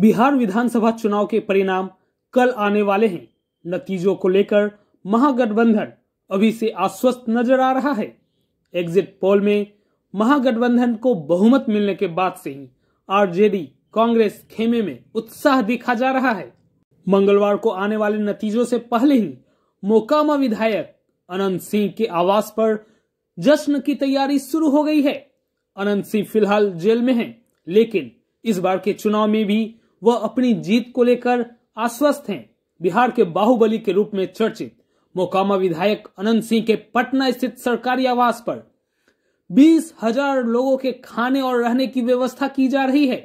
बिहार विधानसभा चुनाव के परिणाम कल आने वाले हैं नतीजों को लेकर महागठबंधन अभी से आश्वस्त नजर आ रहा है एग्जिट पोल में महागठबंधन को बहुमत मिलने के बाद से ही आरजेडी कांग्रेस खेमे में उत्साह देखा जा रहा है मंगलवार को आने वाले नतीजों से पहले ही मोकामा विधायक अनंत सिंह के आवास पर जश्न की तैयारी शुरू हो गई है अनंत सिंह फिलहाल जेल में हैं लेकिन इस बार के चुनाव में भी वह अपनी जीत को लेकर आश्वस्त हैं बिहार के बाहुबली के रूप में चर्चित मोकामा विधायक अनंत सिंह के पटना स्थित सरकारी आवास पर बीस हजार लोगों के खाने और रहने की व्यवस्था की जा रही है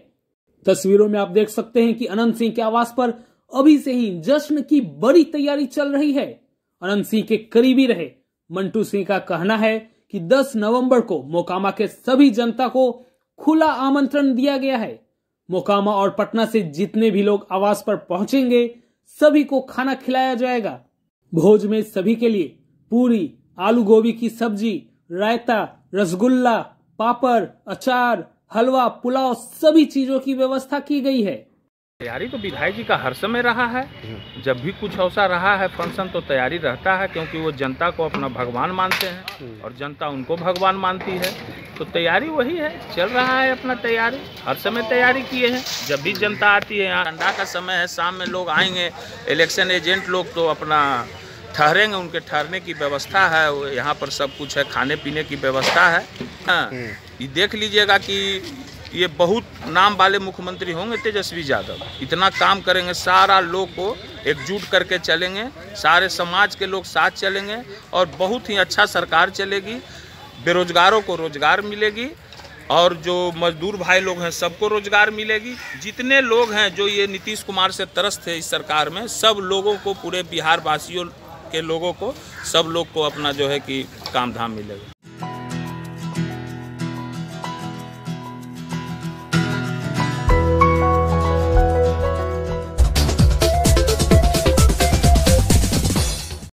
तस्वीरों में आप देख सकते हैं कि अनंत सिंह के आवास पर अभी से ही जश्न की बड़ी तैयारी चल रही है अनंत सिंह के करीबी रहे मंटू सिंह का कहना है कि 10 नवंबर को मोकामा के सभी जनता को खुला आमंत्रण दिया गया है मोकामा और पटना से जितने भी लोग आवास पर पहुंचेंगे सभी को खाना खिलाया जाएगा भोज में सभी के लिए पूरी आलू गोभी की सब्जी रायता रसगुल्ला पापड़ अचार हलवा पुलाव सभी चीजों की व्यवस्था की गई है तैयारी तो विधायक जी का हर समय रहा है हम्म। जब भी कुछ अवसर रहा है फंक्शन तो तैयारी रहता है क्योंकि वो जनता को अपना भगवान मानते हैं हम्म। और जनता उनको भगवान मानती है तो तैयारी वही है चल रहा है अपना तैयारी हर समय तैयारी किए हैं जब भी जनता आती है यहाँ ठंडा का समय है शाम में लोग आएंगे इलेक्शन एजेंट लोग तो अपना ठहरेंगे उनके ठहरने की व्यवस्था है यहाँ पर सब कुछ है खाने पीने की व्यवस्था है हाँ हम्म। ये देख लीजिएगा कि ये बहुत नाम वाले मुख्यमंत्री होंगे तेजस्वी यादव इतना काम करेंगे सारा लोग को एकजुट करके चलेंगे सारे समाज के लोग साथ चलेंगे और बहुत ही अच्छा सरकार चलेगी बेरोजगारों को रोजगार मिलेगी और जो मजदूर भाई लोग हैं सबको रोजगार मिलेगी जितने लोग हैं जो ये नीतीश कुमार से तरस थे इस सरकार में सब लोगों को पूरे बिहार वासियों के लोगों को सब लोग को अपना जो है कि काम धाम मिलेगा